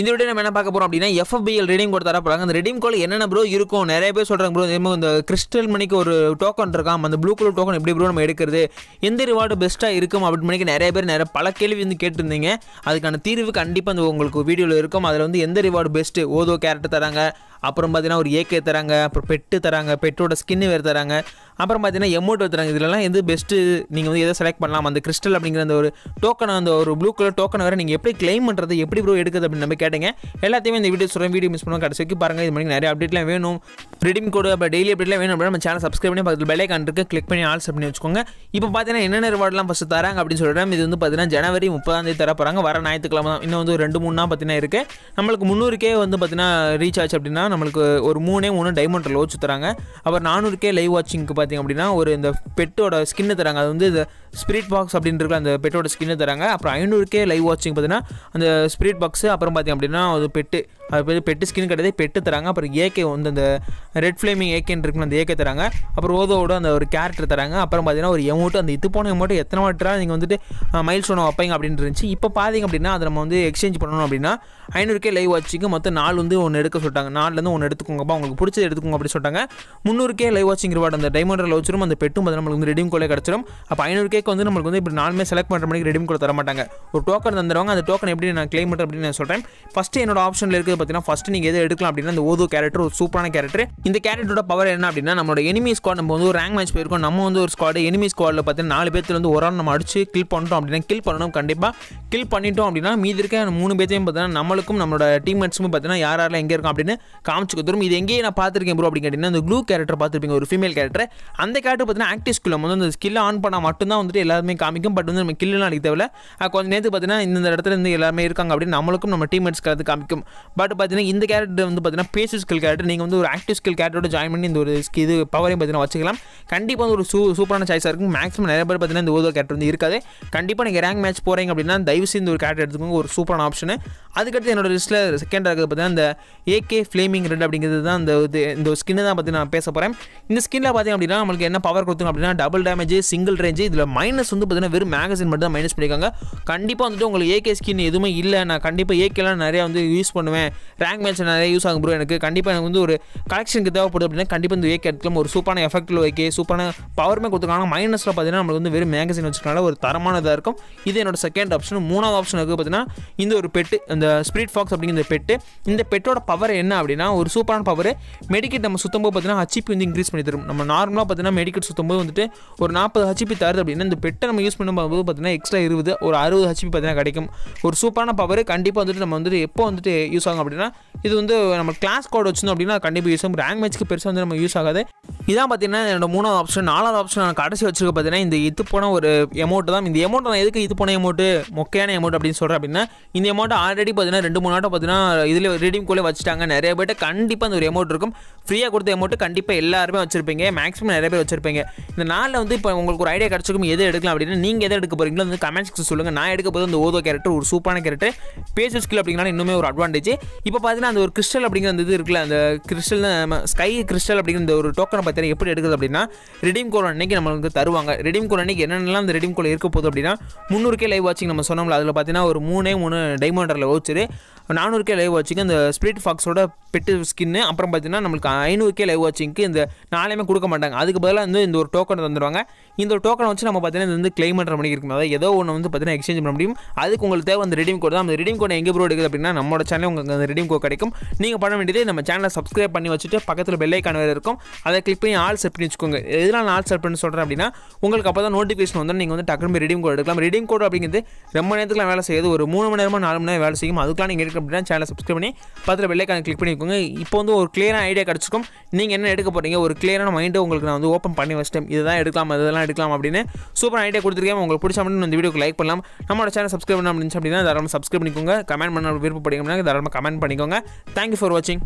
இந்த விட நம்ம என்ன பார்க்க போகிறோம் அப்படின்னா எஃப்எஃபிஎல் ரெடிம் கோட் தர போறாங்க அந்த ரெடிம் கோல் என்னென்ன ப்ரோ இருக்கும் நிறைய பேர் சொல்றாங்க ப்ரோ இதே இந்த கிறிஸ்டல் மணிக்கு ஒரு டோக்கன் இருக்காம் அந்த ப்ளூ கலர் டோக்கன் எப்படி ப்ரோ நம்ம எடுக்கிறது எந்த ரிவார்டு பெஸ்ட்டாக இருக்கும் அப்படின்னு மணிக்கு நிறைய பேர் நிறைய பல கேள்வி வந்து கேட்டிருந்தீங்க அதுக்கான தீர்வு கண்டிப்பாக அந்த உங்களுக்கு வீடியோவில் இருக்கும் அதில் வந்து எந்த ரிவார்டு பெஸ்ட்டு ஓதோ கேரக்டர் தராங்க அப்புறம் பார்த்தீங்கன்னா ஒரு ஏகே தராங்க அப்புறம் பெட்டு தராங்க பெட்டோட ஸ்கின்னு வேறு தராங்க அப்புறம் பார்த்தீங்கன்னா எமோட் தராங்க இதுலலாம் எது பெஸ்ட்டு நீங்கள் வந்து எதை செலக்ட் பண்ணலாம் அந்த கிறிஸ்டல் அப்படிங்கிற அந்த ஒரு டோக்கனை அந்த ஒரு ப்ளூ கலர் டோக்கனை வேறு நீங்கள் எப்படி கிளைம் பண்ணுறது எப்படி ப்ரோ எடுக்குது அப்படின்னு நம்ம கேட்டீங்க எல்லாத்தையுமே இந்த வீடியோ சொல்கிறேன் வீடியோ மிஸ் பண்ணுவோம் கடைசி பாருங்கள் இது மாதிரி நிறைய அப்டேட்லாம் வேணும் ரிடீம் கோடு அப்போ டெய்லி அப்டேட்ல வேணும் அப்படின்னா நம்ம சேனல் சப்ஸ்கிரைப் பண்ணி பக்கத்தில் பெலே இருக்குது கிளிக் பண்ணி ஆல்ஸ் பண்ணி வச்சுக்கோங்க இப்போ பார்த்தீங்கன்னா என்னென்ன ரிவார்ட்லாம் ஃபஸ்ட்டு தராங்க அப்படின்னு சொல்கிறேன் இது வந்து பார்த்தீங்கன்னா ஜனவரி முப்பதாம் தேதி தர போகிறாங்க வர ஞாயிற்றுக்கிழமை தான் இன்னும் வந்து ரெண்டு மூணு நாள் பார்த்தீங்கன்னா இருக்குது நம்மளுக்கு முந்நூறுக்கே வந்து பார்த்தீங்கன்னா ரீச் ஆச்சு அப்படின்னா நம்மளுக்கு ஒரு மூணே மூணு டைமண்ட் லோச்சு தராங்க அப்புறம் நானூறுக்கே லைவ் வாட்சிங்க்கு பார்த்தீங்க அப்படின்னா ஒரு இந்த பெட்டோட ஸ்கின்னு தராங்க அது வந்து இந்த ஸ்பிரிட் பாக்ஸ் அப்படின்றது அந்த பெட்டோட ஸ்கின்னு தராங்க அப்புறம் ஐநூறுக்கே லைவ் வாட்சிங் பார்த்தீங்கன்னா அந்த ஸ்பிரிட் பாக்ஸ் அப்புறம் பார்த்தீங்க அப்படின்னா ஒரு பெட்டு அது பெட்டு ஸ்கின் கிடையாது பெட்டு தராங்க அப்புறம் ஏகே வந்து அந்த ரெட் ஃப்ளேமிங் ஏகேன் இருக்குன்னு அந்த ஏகே தராங்க அப்புறம் ஓதோட அந்த ஒரு கேரக்டர் தராங்க அப்புறம் பார்த்தீங்கன்னா ஒரு எமௌண்ட்டு அந்த இது போன எமௌண்ட் எத்தனை வாட்டரா நீங்கள் வந்துட்டு மைல் சோனை வைப்பீங்க அப்படின்னு இருந்துச்சு இப்போ பார்த்தீங்க அப்படின்னா அதை நம்ம வந்து எக்ஸ்சேஞ்ச் பண்ணணும் அப்படின்னா ஐநூறுக்கே லைவ் வாட்சிக்கு மொத்தம் நாலு வந்து ஒன்று எடுக்க சொல்லிட்டாங்க நாலுலேருந்து ஒன்று எடுத்துக்கோங்கப்பா உங்களுக்கு பிடிச்சது எடுத்துக்கோங்க அப்படின்னு சொல்லிட்டாங்க முந்நூறுக்கே லைவ் வாட்சிங் ரிவார்டு அந்த லவ் வச்சிரும் அந்த பெட்டும் பார்த்து நம்மளுக்கு வந்து ரெடியும் கோலே கிடச்சிரும் அப்போ ஐநூறுக்கேக்கு வந்து நம்மளுக்கு வந்து இப்படி நாலுமே செலக்ட் பண்ணுற மணிக்கு ரெடியும் கோலை தர மாட்டாங்க ஒரு டோக்கன் தந்துடுவாங்க அந்த டோக்கன் எப்படி நான் கிளைம் பண்ணுறேன் அப்படின்னு நான் சொல்கிறேன் ஃபஸ்ட்டு என்னோட ஆப்ஷனில் இருக்குது பார்த்தீங்கன்னா ஃபஸ்ட்டு நீங்கள் எது எடுக்கலாம் அப்படின்னா அந்த ஓதோ கேரக்டர் ஒரு சூப்பரான கேரக்டர் இந்த கேரக்டரோட பவர் என்ன அப்படின்னா நம்மளோட எனிமி ஸ்குவாட் நம்ம வந்து ஒரு ரேங்க் மேட்ச் போயிருக்கோம் நம்ம வந்து ஒரு ஸ்குவாடு எனிமி ஸ்குவாட்ல பார்த்தீங்கன்னா நாலு பேர்த்துல வந்து ஒரு ஆள் நம்ம அடிச்சு கில் பண்ணிட்டோம் அப்படின்னா கில் பண்ணணும் கண்டிப்பாக கில் பண்ணிட்டோம் அப்படின்னா மீதி இருக்க மூணு பேர்த்தையும் பார்த்தீங்கன்னா நம்மளுக்கும் நம்மளோட டீம்மேட்ஸும் பார்த்தீங்கன்னா யார் யாரெல்லாம் எங்கே இருக்கும் அப்படின்னு காமிச்சு கொடுத்துரும் இது எங்கேயே நான் பார்த்துருக்கேன் ப்ரோ அப்படின்னு கேட்டிங்கன்னா அந்த க்ளூ கேரக்டர் பார்த்துருப்பீங்க ஒரு ஃபீமேல் கேரக்டர் அந்த கேரக்டர் பார்த்தீங்கன்னா ஆக்டிவ் ஸ்கில் வந்து அந்த ஸ்கில் ஆன் பண்ணால் மட்டும்தான் வந்துட்டு எல்லாருமே காமிக்கும் பட் வந்து நம்ம கில்லாம் அடிக்க தேவையில்ல கொஞ்சம் நேரத்து பார்த்தீங்கன்னா இந்த இடத்துல இருந்து எல்லாருமே இருக்காங்க அப்படின்னு நம்மளுக்கும் நம்ம டீம்மேட்ஸ் கலந்து காமிக்கும் பட் பார்த்தீங்கன்னா இந்த கேரக்டர் வந்து பார்த்தீங்கன்னா பேசிவ் கேரக்டர் நீங்கள் வந்து ஒரு ஆக்டிவ் ஸ்கில் ஆர்டிஃபிஷியல் கேரட்டோட ஜாயின் பண்ணி இந்த ஒரு இது பவரையும் பார்த்தீங்கன்னா வச்சுக்கலாம் கண்டிப்பாக வந்து ஒரு சூ சூப்பரான சாய்ஸாக இருக்கும் மேக்ஸிமம் நிறைய பேர் பார்த்தீங்கன்னா இந்த ஓதோ கேரட் வந்து இருக்காது கண்டிப்பாக நீங்கள் ரேங்க் மேட்ச் போகிறீங்க அப்படின்னா தயவு செய்து ஒரு கேரட் எடுத்துக்கோங்க ஒரு சூப்பரான ஆப்ஷனு அதுக்கடுத்து என்னோட லிஸ்ட்டில் செகண்டாக இருக்கிறது பார்த்தீங்கன்னா இந்த ஏகே ஃப்ளேமிங் ரெட் அப்படிங்கிறது தான் இந்த இந்த ஸ்கின்னு தான் பார்த்தீங்கன்னா நான் பேச போகிறேன் இந்த ஸ்கின்ல பார்த்தீங்க அப்படின்னா நம்மளுக்கு என்ன பவர் கொடுத்துங்க அப்படின்னா டபுள் டேமேஜ் சிங்கிள் ரேஞ்சு இதில் மைனஸ் வந்து பார்த்தீங்கன்னா வெறும் மேகசின் மட்டும் தான் மைனஸ் பண்ணியிருக்காங்க கண்டிப்பாக வந்துட்டு உங்களுக்கு ஏகே ஸ்கின் எதுவுமே இல்லை நான் கண்டிப்பாக ஏகேலாம் நிறையா வந்து யூஸ் பண்ணுவேன் ரேங்க் மேட்ச் நிறைய யூஸ் ஆகும் ப்ரோ எனக்கு கண்டிப்பாக எனக்கு வந்து ஒரு கலெக்ஷன் உங்களுக்கு தேவைப்படுது அப்படின்னா கண்டிப்பாக இந்த வேக் ஒரு சூப்பரான எஃபெக்டில் ஓகே சூப்பரான பவருமே கொடுத்துருக்காங்க மைனஸில் பார்த்தீங்கன்னா நம்மளுக்கு வந்து வெறும் மேகசின் வச்சுருக்கனால ஒரு தரமான இதாக இருக்கும் இது என்னோட செகண்ட் ஆப்ஷன் மூணாவது ஆப்ஷன் இருக்குது பார்த்தீங்கன்னா இந்த ஒரு பெட்டு இந்த ஸ்பிரிட் ஃபாக்ஸ் அப்படிங்கிற பெட்டு இந்த பெட்டோட பவர் என்ன அப்படின்னா ஒரு சூப்பரான பவர் மெடிக்கெட் நம்ம சுத்தம் போது பார்த்தீங்கன்னா ஹச்சிபி வந்து இன்க்ரீஸ் பண்ணி தரும் நம்ம நார்மலாக பார்த்தீங்கன்னா மெடிக்கெட் சுத்தம் போது வந்துட்டு ஒரு நாற்பது ஹச்சிபி தருது அப்படின்னா இந்த பெட்டை நம்ம யூஸ் பண்ணும்போது பார்த்தீங்கன்னா எக்ஸ்ட்ரா இருபது ஒரு அறுபது ஹச்சிபி பார்த்தீங்கன்னா கிடைக்கும் ஒரு சூப்பரான பவர் கண்டிப்பாக வந்துட்டு நம்ம வந்துட்டு எப்போ வந்துட்டு யூஸ் ஆகும் அப்படின்னா இது வந்து நம்ம கிளாஸ் கோட் வச்சிருந்தோம் அப்படின்னா கண்டிப்பாக யூஸ் ஆகும் லாங்குவேஜ்க்கு பெருசாக வந்து நம்ம யூஸ் ஆகாது இதான் பார்த்தீங்கன்னா என்னோட மூணாவது ஆப்ஷன் நாலாவது ஆப்ஷன் நான் கடைசி வச்சிருக்க பார்த்தீங்கன்னா இந்த இது போன ஒரு எமௌண்ட் தான் இந்த எமௌண்ட் நான் எதுக்கு இது போன எமௌண்ட் மொக்கையான எமௌண்ட் அப்படின்னு சொல்கிறேன் அப்படின்னா இந்த எமௌண்ட் ஆல்ரெடி பார்த்தீங்கன்னா ரெண்டு மூணு ஆட்டம் பார்த்தீங்கன்னா இதில் ரீடிங் கூட வச்சுட்டாங்க நிறைய பேர்ட்ட கண்டிப்பாக அந்த ஒரு எமௌண்ட் இருக்கும் ஃப்ரீயாக கொடுத்த எமௌண்ட்டு கண்டிப்பாக எல்லாருமே வச்சிருப்பீங்க மேக்ஸிமம் நிறைய பேர் வச்சிருப்பீங்க இந்த நாளில் வந்து இப்போ உங்களுக்கு ஒரு ஐடியா கிடச்சிருக்கும் எது எடுக்கலாம் அப்படின்னா நீங்கள் எதை எடுக்க போகிறீங்களோ வந்து கமெண்ட் செக்ஷன் சொல்லுங்கள் நான் எடுக்க போது அந்த ஓதோ கேரக்டர் ஒரு சூப்பரான கேரக்டர் பேசு ஸ்கில் அப்படிங்கிறனால இன்னுமே ஒரு அட்வான்டேஜ் இப்போ பார்த்தீங்கன்னா அந்த ஒரு கிறிஸ்டல் அப்படிங்கிற அந்த இது இருக்குல்ல அந்த கிறிஸ்டல் ஸ்கை கிறிஸ்டல் அப்படிங்கிற இந்த ஒரு டோக்கனை பார்த்தீங்கன்னா எப்படி எடுக்கிறது அப்படின்னா ரெடீம் கோல் அன்னைக்கு நம்மளுக்கு தருவாங்க ரெடீம் கோல் அன்னைக்கு என்னென்னலாம் அந்த ரெடீம் கோல் இருக்க போகுது அப்படின்னா முந்நூறுக்கே லைவ் வாட்சிங் நம்ம சொன்னோம்ல அதில் பார்த்தீங்கன்னா ஒரு மூணே மூணு டைமண்டரில் வவுச்சரு நானூறு கே லைவ் வாட்சிங்கு இந்த ஸ்பிரிட் ஃபாக்ஸோட பெட்டு ஸ்கின்னு அப்புறம் பார்த்தீங்கன்னா நம்மளுக்கு ஐநூறு கே லைவ் வாட்சிங்க்கு இந்த நாளையுமே கொடுக்க மாட்டாங்க அதுக்கு பதிலாக வந்து இந்த ஒரு டோக்கன் தந்துடுவாங்க இந்த ஒரு டோக்கனை வச்சு நம்ம பார்த்தீங்கன்னா இது வந்து கிளைம் பண்ணுற மாதிரி இருக்கும் அதாவது ஏதோ ஒன்று வந்து பார்த்தீங்கன்னா எக்ஸ்சேஞ்ச் பண்ண முடியும் அதுக்கு உங்களுக்கு தேவை அந்த ரெடீம் கோட் தான் அந்த ரெடீம் கோட் எங்கே ப்ரோ எடுக்குது அப்படின்னா நம்மளோட சேனல் உங்களுக்கு அந்த ரெடிம் கோட் கிடைக்கும் நீங்கள் பண்ண வேண்டியது நம்ம சேனலை சப்ஸ்கிரைப் பண்ணி வச்சுட்டு பக்கத்தில் பெல்லைக்கான வேறு இருக்கும் அதை கிளிக் பண்ணி ஆல் செட் பண்ணி வச்சுக்கோங்க எதனால் ஆல் செட் பண்ணி சொல்கிறேன் அப்படின்னா உங்களுக்கு அப்போ தான் நோட்டிஃபிகேஷன் வந்து நீங்கள் வந்து டக்குனு ரெடீம் கோட் எடுக்கலாம் ரிடீம் கோட் அப்படிங்கிறது ரொம்ப நேரத்துக்குலாம் வேலை செய்யுது ஒரு மூணு மணி நேரமாக நாலு மணி நேரம் வேலை செய்யும் அதுக்கெலாம் நீங்கள் எடுக்கிற அப்படின்னா சேனலை சப்ஸ்கிரைப் பண்ணி பக்கத்தில் வெள்ளைக்கான கிளிக் பண்ணிக்கோங்க இப்போ வந்து ஒரு கிளியரான ஐடியா கிடச்சிக்கும் நீங்கள் என்ன எடுக்க போகிறீங்க ஒரு கிளியரான மைண்டு உங்களுக்கு நான் வந்து ஓப்பன் பண்ணி வச்சிட்டேன் இதுதான் எடுக்கலாம் இதெல்லாம் எடுக்கலாம் அப்படின்னு சூப்பர் ஐடியா கொடுத்துருக்கேன் உங்களுக்கு பிடிச்ச மட்டும் இந்த வீடியோக்கு லைக் பண்ணலாம் நம்மளோட சேனல் சப்ஸ்கிரைப் பண்ண அப்படின்னா தாராளமாக சப்ஸ்கிரைப் பண்ணிக்கோங்க கமெண்ட் பண்ண விருப்பப்படுங்க தாராளமாக கமெண்ட் பண்ணிக்கோங்க தேங்க்யூ ஃபார் வாட்சிங்